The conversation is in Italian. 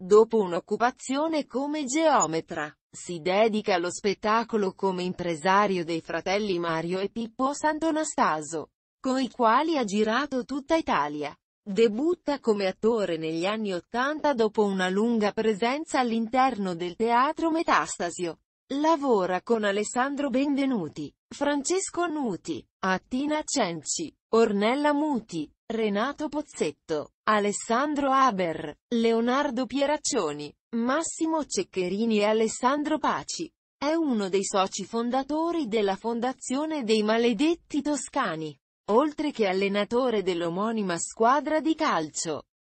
Dopo un'occupazione come geometra, si dedica allo spettacolo come impresario dei fratelli Mario e Pippo con i quali ha girato tutta Italia. Debutta come attore negli anni Ottanta dopo una lunga presenza all'interno del teatro Metastasio. Lavora con Alessandro Benvenuti, Francesco Nuti, Attina Cenci, Ornella Muti, Renato Pozzetto, Alessandro Haber, Leonardo Pieraccioni, Massimo Ceccherini e Alessandro Paci. È uno dei soci fondatori della Fondazione dei Maledetti Toscani, oltre che allenatore dell'omonima squadra di calcio.